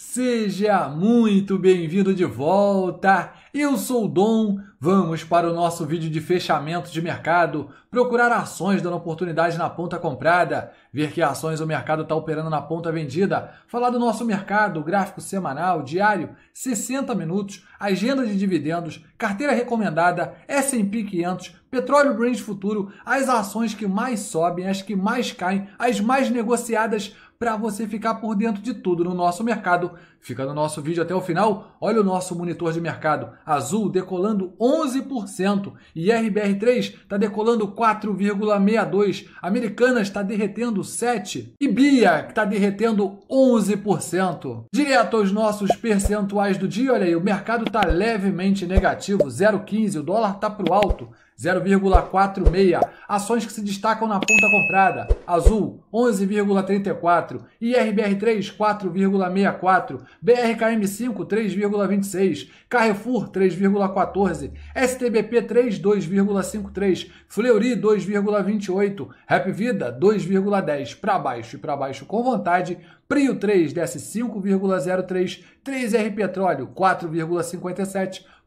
Seja muito bem-vindo de volta! Eu sou o Dom. Vamos para o nosso vídeo de fechamento de mercado, procurar ações dando oportunidade na ponta comprada, ver que ações o mercado está operando na ponta vendida, falar do nosso mercado, gráfico semanal, diário, 60 minutos, agenda de dividendos, carteira recomendada, S&P 500, petróleo Brand futuro, as ações que mais sobem, as que mais caem, as mais negociadas, para você ficar por dentro de tudo no nosso mercado. Fica no nosso vídeo até o final. Olha o nosso monitor de mercado azul decolando 11% e RBR3 está decolando 4,62. Americanas está derretendo 7 e Bia está derretendo 11%. Direto aos nossos percentuais do dia, olha aí, o mercado está levemente negativo, 0,15, o dólar está para o alto. 0,46. Ações que se destacam na ponta comprada. Azul, 11,34. IRBR3, 4,64. BRKM5, 3,26. Carrefour, 3,14. STBP3, 2,53. Fleury, 2,28. Rap Vida, 2,10. Para baixo e para baixo com vontade. Prio 3, desce 5,03. 3R Petróleo, 4,57.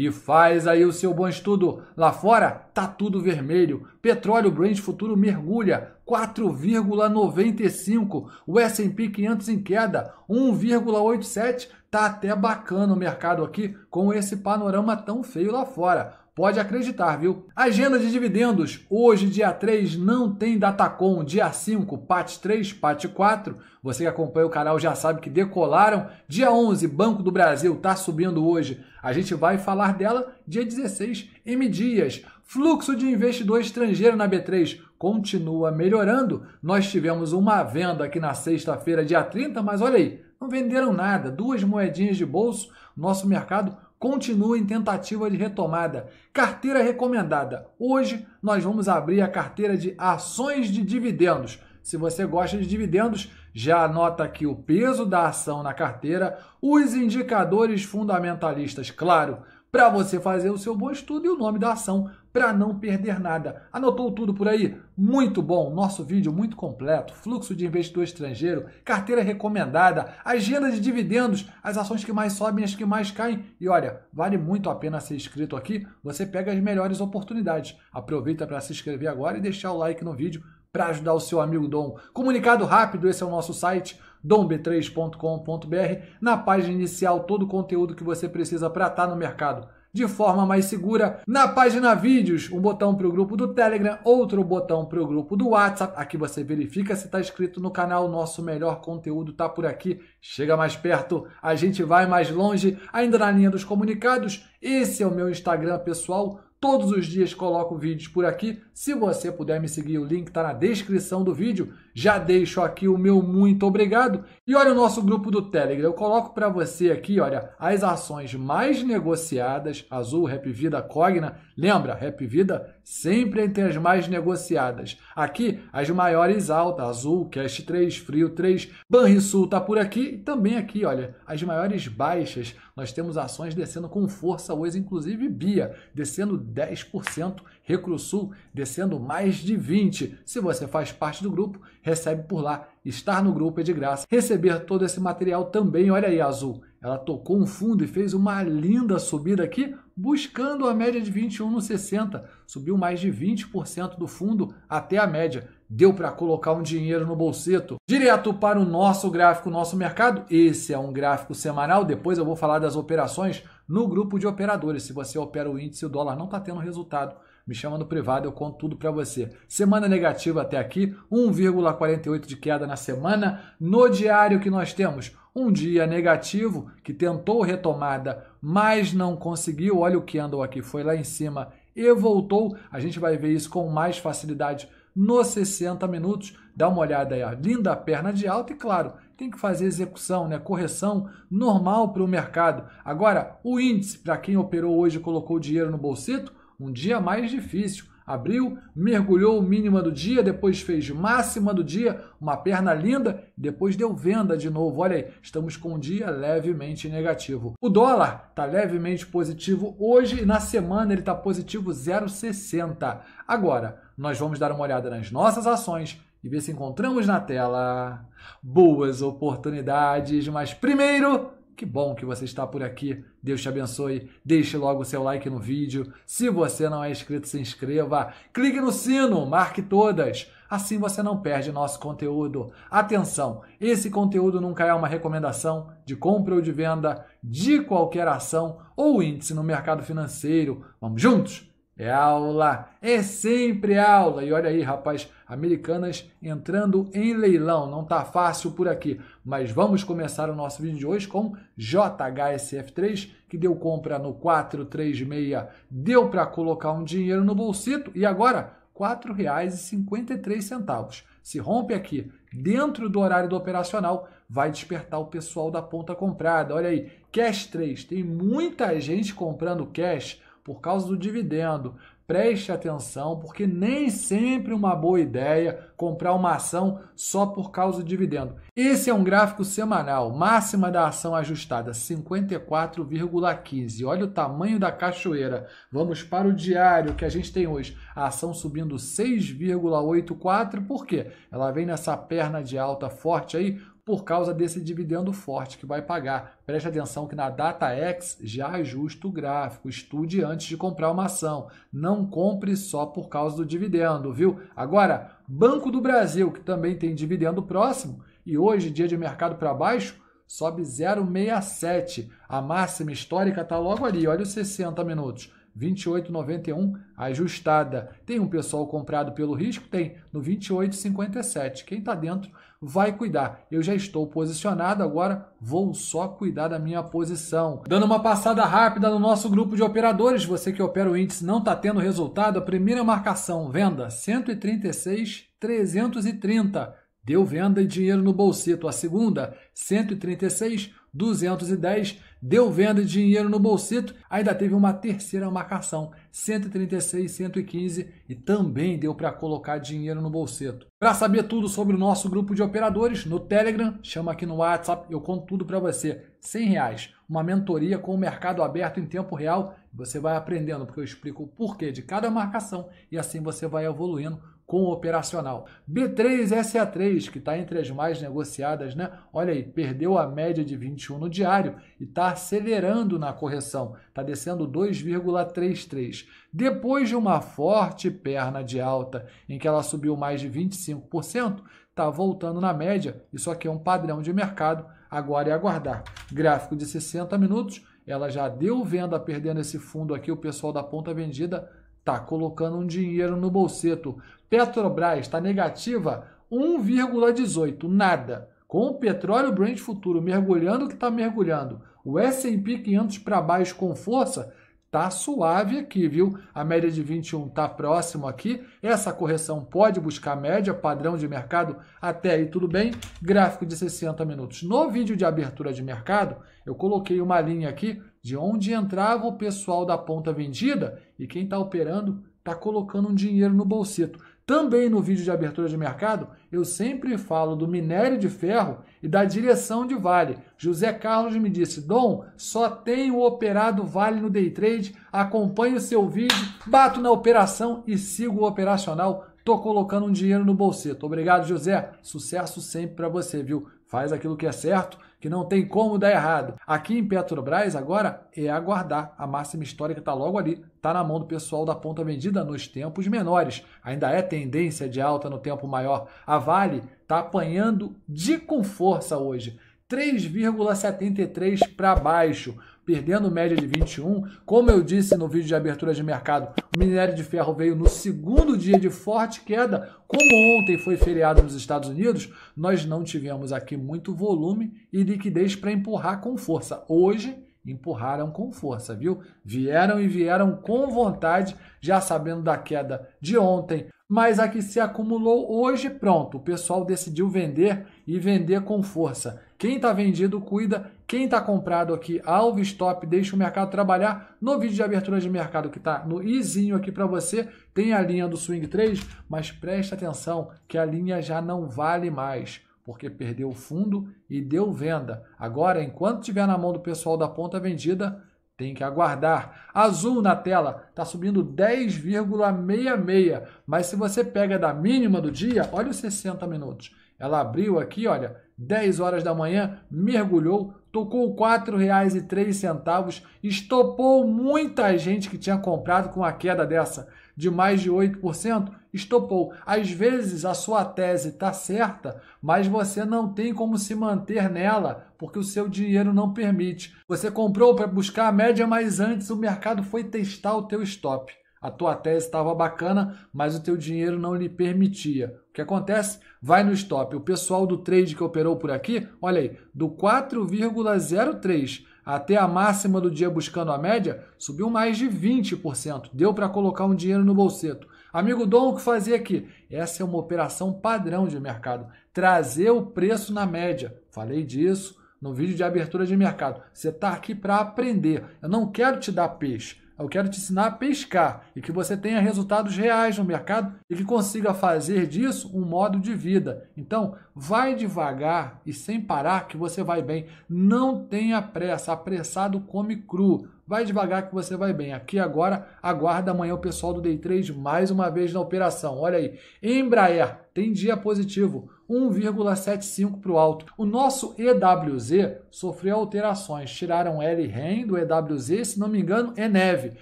E faz aí o seu bom estudo. Lá fora tá tudo vermelho. Petróleo Brand futuro mergulha 4,95. O S&P 500 em queda 1,87. Tá até bacana o mercado aqui com esse panorama tão feio lá fora. Pode acreditar, viu? Agenda de dividendos. Hoje, dia 3, não tem Datacom. Dia 5, parte 3, parte 4. Você que acompanha o canal já sabe que decolaram. Dia 11, Banco do Brasil está subindo hoje. A gente vai falar dela dia 16, M Dias. Fluxo de investidor estrangeiro na B3 continua melhorando. Nós tivemos uma venda aqui na sexta-feira, dia 30, mas olha aí, não venderam nada. Duas moedinhas de bolso, nosso mercado continua em tentativa de retomada. Carteira recomendada. Hoje nós vamos abrir a carteira de ações de dividendos. Se você gosta de dividendos, já anota aqui o peso da ação na carteira, os indicadores fundamentalistas, claro, para você fazer o seu bom estudo e o nome da ação para não perder nada. Anotou tudo por aí? Muito bom, nosso vídeo muito completo, fluxo de investidor estrangeiro, carteira recomendada, agenda de dividendos, as ações que mais sobem, as que mais caem. E olha, vale muito a pena ser inscrito aqui, você pega as melhores oportunidades. Aproveita para se inscrever agora e deixar o like no vídeo para ajudar o seu amigo Dom. Comunicado rápido, esse é o nosso site domb3.com.br. Na página inicial, todo o conteúdo que você precisa para estar tá no mercado de forma mais segura. Na página Vídeos, um botão para o grupo do Telegram, outro botão para o grupo do WhatsApp. Aqui você verifica se está inscrito no canal. Nosso melhor conteúdo está por aqui. Chega mais perto, a gente vai mais longe. Ainda na linha dos comunicados, esse é o meu Instagram pessoal. Todos os dias coloco vídeos por aqui. Se você puder me seguir, o link está na descrição do vídeo. Já deixo aqui o meu muito obrigado. E olha o nosso grupo do Telegram. Eu coloco para você aqui, olha, as ações mais negociadas, Azul, Rap Vida, Cogna. Lembra, Rap Vida sempre entre as mais negociadas. Aqui, as maiores altas, Azul, Cash 3, Frio 3, Banrisul tá por aqui. E também aqui, olha, as maiores baixas. Nós temos ações descendo com força hoje, inclusive Bia, descendo 10% Recrusul descendo mais de 20. Se você faz parte do grupo, recebe por lá. Estar no grupo é de graça. Receber todo esse material também. Olha aí, Azul. Ela tocou um fundo e fez uma linda subida aqui, buscando a média de 21 no 60. Subiu mais de 20% do fundo até a média. Deu para colocar um dinheiro no bolseto. Direto para o nosso gráfico, nosso mercado. Esse é um gráfico semanal. Depois eu vou falar das operações no grupo de operadores. Se você opera o índice, o dólar não está tendo resultado me chama no privado, eu conto tudo para você. Semana negativa até aqui, 1,48 de queda na semana. No diário que nós temos, um dia negativo que tentou retomada, mas não conseguiu. Olha o candle aqui, foi lá em cima e voltou. A gente vai ver isso com mais facilidade nos 60 minutos. Dá uma olhada aí, ó. linda perna de alta e claro, tem que fazer execução, né? correção normal para o mercado. Agora, o índice, para quem operou hoje e colocou dinheiro no bolsito, um dia mais difícil. Abriu, mergulhou mínima do dia, depois fez máxima do dia, uma perna linda, depois deu venda de novo. Olha aí, estamos com um dia levemente negativo. O dólar está levemente positivo hoje e na semana ele está positivo 0,60. Agora, nós vamos dar uma olhada nas nossas ações e ver se encontramos na tela boas oportunidades, mas primeiro que bom que você está por aqui. Deus te abençoe. Deixe logo o seu like no vídeo. Se você não é inscrito, se inscreva. Clique no sino, marque todas. Assim você não perde nosso conteúdo. Atenção, esse conteúdo nunca é uma recomendação de compra ou de venda de qualquer ação ou índice no mercado financeiro. Vamos juntos? É aula, é sempre aula. E olha aí, rapaz, Americanas entrando em leilão. Não tá fácil por aqui, mas vamos começar o nosso vídeo de hoje com JHSF3, que deu compra no 436, deu para colocar um dinheiro no bolsito e agora R$ 4,53. Se rompe aqui dentro do horário do operacional, vai despertar o pessoal da ponta comprada. Olha aí, Cash 3, tem muita gente comprando cash por causa do dividendo. Preste atenção, porque nem sempre uma boa ideia comprar uma ação só por causa do dividendo. Esse é um gráfico semanal, máxima da ação ajustada 54,15. Olha o tamanho da cachoeira. Vamos para o diário que a gente tem hoje. A ação subindo 6,84, por quê? Ela vem nessa perna de alta forte aí por causa desse dividendo forte que vai pagar. Preste atenção que na data X já ajusta o gráfico. Estude antes de comprar uma ação. Não compre só por causa do dividendo, viu? Agora, Banco do Brasil, que também tem dividendo próximo, e hoje, dia de mercado para baixo, sobe 0,67. A máxima histórica está logo ali, olha os 60 minutos. 28,91 ajustada. Tem um pessoal comprado pelo risco? Tem, no 28,57. Quem está dentro vai cuidar. Eu já estou posicionado, agora vou só cuidar da minha posição. Dando uma passada rápida no nosso grupo de operadores, você que opera o índice não está tendo resultado, a primeira marcação, venda, 136,330. Deu venda e dinheiro no bolsito. A segunda, 136, 210, deu venda de dinheiro no bolsito, ainda teve uma terceira marcação, 136, 115 e também deu para colocar dinheiro no bolsito. Para saber tudo sobre o nosso grupo de operadores, no Telegram, chama aqui no WhatsApp, eu conto tudo para você. 100 reais, uma mentoria com o mercado aberto em tempo real. Você vai aprendendo, porque eu explico o porquê de cada marcação e assim você vai evoluindo com o operacional. B3SA3, que está entre as mais negociadas, né? Olha aí, perdeu a média de 21 no diário e está acelerando na correção, está descendo 2,33. Depois de uma forte perna de alta, em que ela subiu mais de 25%, está voltando na média. Isso aqui é um padrão de mercado, agora é aguardar. Gráfico de 60 minutos, ela já deu venda perdendo esse fundo aqui, o pessoal da ponta vendida tá colocando um dinheiro no bolseto. Petrobras está negativa 1,18, nada. Com o petróleo Brent futuro mergulhando que está mergulhando, o S&P 500 para baixo com força, tá suave aqui, viu? A média de 21 tá próximo aqui. Essa correção pode buscar média, padrão de mercado, até aí tudo bem. Gráfico de 60 minutos. No vídeo de abertura de mercado, eu coloquei uma linha aqui de onde entrava o pessoal da ponta vendida e quem está operando está colocando um dinheiro no bolsito. Também no vídeo de abertura de mercado, eu sempre falo do minério de ferro e da direção de Vale. José Carlos me disse: Dom, só tenho operado Vale no day trade, acompanho o seu vídeo, bato na operação e sigo o operacional. Tô colocando um dinheiro no bolseto. Obrigado, José. Sucesso sempre para você, viu? Faz aquilo que é certo, que não tem como dar errado. Aqui em Petrobras, agora é aguardar. A máxima histórica está logo ali, está na mão do pessoal da ponta vendida nos tempos menores. Ainda é tendência de alta no tempo maior. A Vale está apanhando de com força hoje. 3,73 para baixo perdendo média de 21. Como eu disse no vídeo de abertura de mercado, o minério de ferro veio no segundo dia de forte queda. Como ontem foi feriado nos Estados Unidos, nós não tivemos aqui muito volume e liquidez para empurrar com força. Hoje, empurraram com força, viu? Vieram e vieram com vontade, já sabendo da queda de ontem, mas a que se acumulou hoje, pronto, o pessoal decidiu vender e vender com força. Quem está vendido cuida, quem está comprado aqui, alvo stop, deixa o mercado trabalhar. No vídeo de abertura de mercado que está no izinho aqui para você, tem a linha do swing 3, mas presta atenção que a linha já não vale mais porque perdeu o fundo e deu venda. Agora, enquanto estiver na mão do pessoal da ponta vendida, tem que aguardar. Azul na tela está subindo 10,66, mas se você pega da mínima do dia, olha os 60 minutos. Ela abriu aqui, olha, 10 horas da manhã, mergulhou, tocou R$ 4,03, estopou muita gente que tinha comprado com a queda dessa de mais de 8%, estopou. Às vezes a sua tese está certa, mas você não tem como se manter nela, porque o seu dinheiro não permite. Você comprou para buscar a média, mas antes o mercado foi testar o teu stop. A tua tese estava bacana, mas o teu dinheiro não lhe permitia. O que acontece? Vai no stop. O pessoal do trade que operou por aqui, olha aí, do 4,03 até a máxima do dia buscando a média, subiu mais de 20%. Deu para colocar um dinheiro no bolseto. Amigo Dom, o que fazer aqui? Essa é uma operação padrão de mercado. Trazer o preço na média. Falei disso no vídeo de abertura de mercado. Você está aqui para aprender. Eu não quero te dar peixe. Eu quero te ensinar a pescar e que você tenha resultados reais no mercado e que consiga fazer disso um modo de vida. Então, vai devagar e sem parar que você vai bem. Não tenha pressa, apressado come cru. Vai devagar que você vai bem. Aqui agora, aguarda amanhã o pessoal do Day 3 mais uma vez na operação. Olha aí, Embraer tem dia positivo. 1,75 para o alto. O nosso EWZ sofreu alterações. Tiraram L REN do EWZ, se não me engano, Eneve.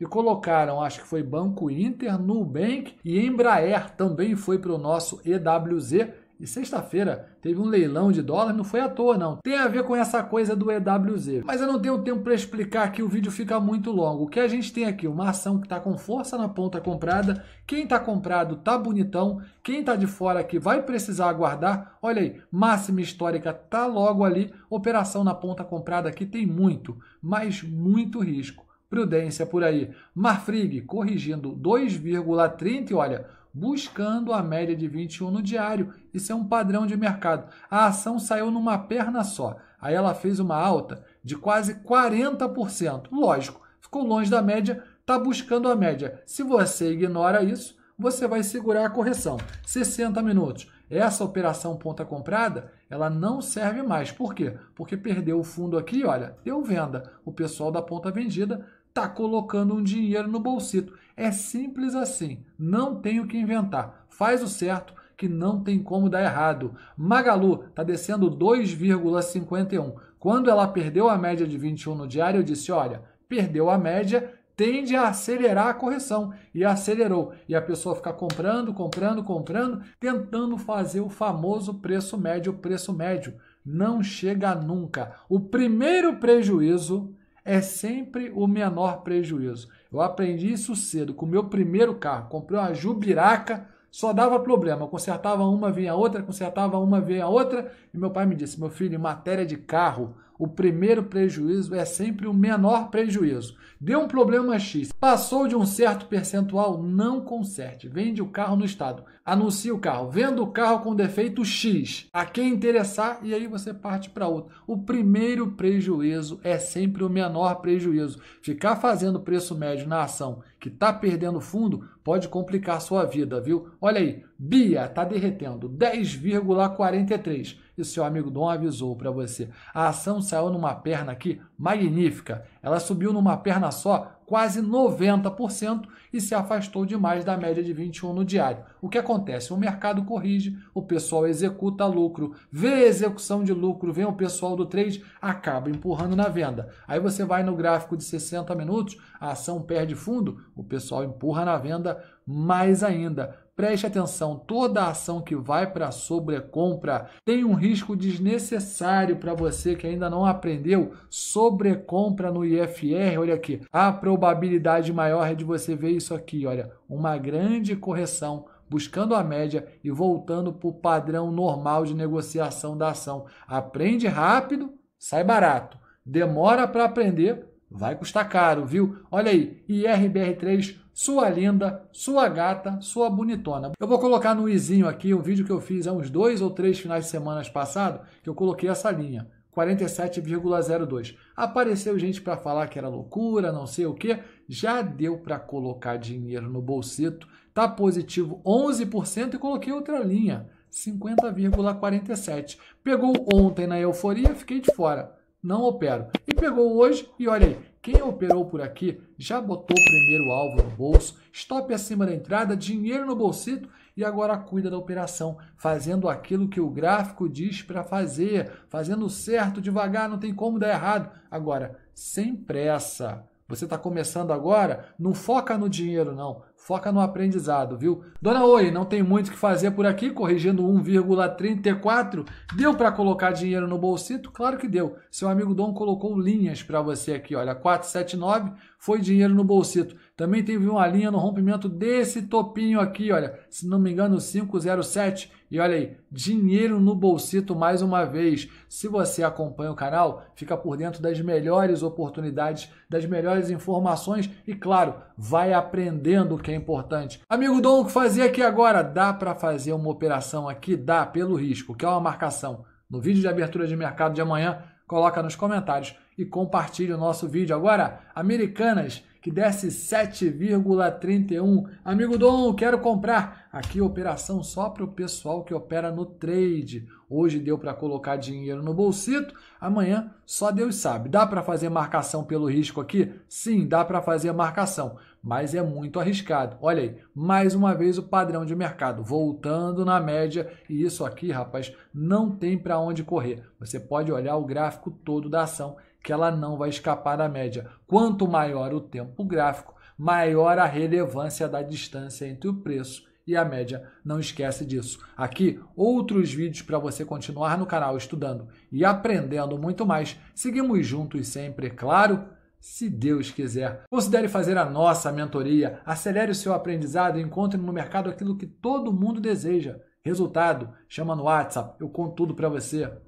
E colocaram, acho que foi Banco Inter, Nubank e Embraer também foi para o nosso EWZ e sexta-feira teve um leilão de dólar, não foi à toa não. Tem a ver com essa coisa do EWZ. Mas eu não tenho tempo para explicar que o vídeo fica muito longo. O que a gente tem aqui? Uma ação que está com força na ponta comprada. Quem está comprado tá bonitão. Quem está de fora aqui vai precisar aguardar. Olha aí, máxima histórica tá logo ali. Operação na ponta comprada aqui tem muito, mas muito risco prudência por aí. Marfrig corrigindo 2,30 e olha, buscando a média de 21 no diário. Isso é um padrão de mercado. A ação saiu numa perna só. Aí ela fez uma alta de quase 40%. Lógico, ficou longe da média, está buscando a média. Se você ignora isso, você vai segurar a correção. 60 minutos. Essa operação ponta comprada, ela não serve mais. Por quê? Porque perdeu o fundo aqui, olha, deu venda. O pessoal da ponta vendida está colocando um dinheiro no bolsito. É simples assim, não tenho que inventar. Faz o certo que não tem como dar errado. Magalu está descendo 2,51. Quando ela perdeu a média de 21 no diário, eu disse: olha, perdeu a média, tende a acelerar a correção. E acelerou. E a pessoa fica comprando, comprando, comprando, tentando fazer o famoso preço médio, preço médio. Não chega nunca. O primeiro prejuízo é sempre o menor prejuízo. Eu aprendi isso cedo, com o meu primeiro carro. Comprei uma jubiraca, só dava problema. consertava uma, vinha a outra, consertava uma, vinha a outra. E meu pai me disse: meu filho, em matéria de carro, o primeiro prejuízo é sempre o menor prejuízo. Deu um problema X, passou de um certo percentual, não conserte. Vende o carro no estado, anuncia o carro, venda o carro com defeito X a quem interessar e aí você parte para outro. O primeiro prejuízo é sempre o menor prejuízo. Ficar fazendo preço médio na ação que está perdendo fundo pode complicar sua vida, viu? Olha aí, Bia está derretendo 10,43 e seu amigo Dom avisou para você. A ação saiu numa perna aqui magnífica. Ela subiu numa perna só quase 90% e se afastou demais da média de 21 no diário. O que acontece? O mercado corrige, o pessoal executa lucro, vê a execução de lucro, vem o pessoal do trade, acaba empurrando na venda. Aí você vai no gráfico de 60 minutos, a ação perde fundo, o pessoal empurra na venda mais ainda. Preste atenção, toda ação que vai para a sobrecompra tem um risco desnecessário para você que ainda não aprendeu sobrecompra no IFR. Olha aqui, a probabilidade maior é de você ver isso aqui, olha, uma grande correção buscando a média e voltando para o padrão normal de negociação da ação. Aprende rápido, sai barato. Demora para aprender, vai custar caro, viu? Olha aí, IRBR3 sua linda, sua gata, sua bonitona. Eu vou colocar no izinho aqui um vídeo que eu fiz há uns dois ou três finais de semana passado, que eu coloquei essa linha. 47,02. Apareceu gente para falar que era loucura, não sei o que. Já deu para colocar dinheiro no bolsito. Tá positivo 11% e coloquei outra linha, 50,47. Pegou ontem na euforia, fiquei de fora. Não opero. E pegou hoje e olha aí, quem operou por aqui já botou o primeiro alvo no bolso, stop acima da entrada, dinheiro no bolsito e agora cuida da operação, fazendo aquilo que o gráfico diz para fazer, fazendo certo, devagar, não tem como dar errado. Agora, sem pressa. Você está começando agora, não foca no dinheiro, não. Foca no aprendizado, viu? Dona Oi, não tem muito o que fazer por aqui, corrigindo 1,34. Deu para colocar dinheiro no bolsito? Claro que deu. Seu amigo Dom colocou linhas para você aqui, olha, 479 foi dinheiro no bolsito. Também teve uma linha no rompimento desse topinho aqui, olha, se não me engano, 507. E olha aí, dinheiro no bolsito mais uma vez. Se você acompanha o canal, fica por dentro das melhores oportunidades, das melhores informações e, claro, vai aprendendo o que que é importante. Amigo Dom, o que fazer aqui agora? Dá para fazer uma operação aqui? Dá, pelo risco, que é uma marcação. No vídeo de abertura de mercado de amanhã, coloca nos comentários e compartilhe o nosso vídeo. Agora, Americanas, que desce 7,31. Amigo Dom, quero comprar. Aqui, operação só para o pessoal que opera no trade. Hoje deu para colocar dinheiro no bolsito, amanhã só Deus sabe. Dá para fazer marcação pelo risco aqui? Sim, dá para fazer marcação, mas é muito arriscado. Olha aí, mais uma vez o padrão de mercado voltando na média e isso aqui, rapaz, não tem para onde correr. Você pode olhar o gráfico todo da ação que ela não vai escapar da média. Quanto maior o tempo gráfico, maior a relevância da distância entre o preço e a média. Não esquece disso. Aqui, outros vídeos para você continuar no canal estudando e aprendendo muito mais. Seguimos juntos sempre, é claro, se Deus quiser. Considere fazer a nossa mentoria. Acelere o seu aprendizado e encontre no mercado aquilo que todo mundo deseja. Resultado, chama no WhatsApp, eu conto tudo para você.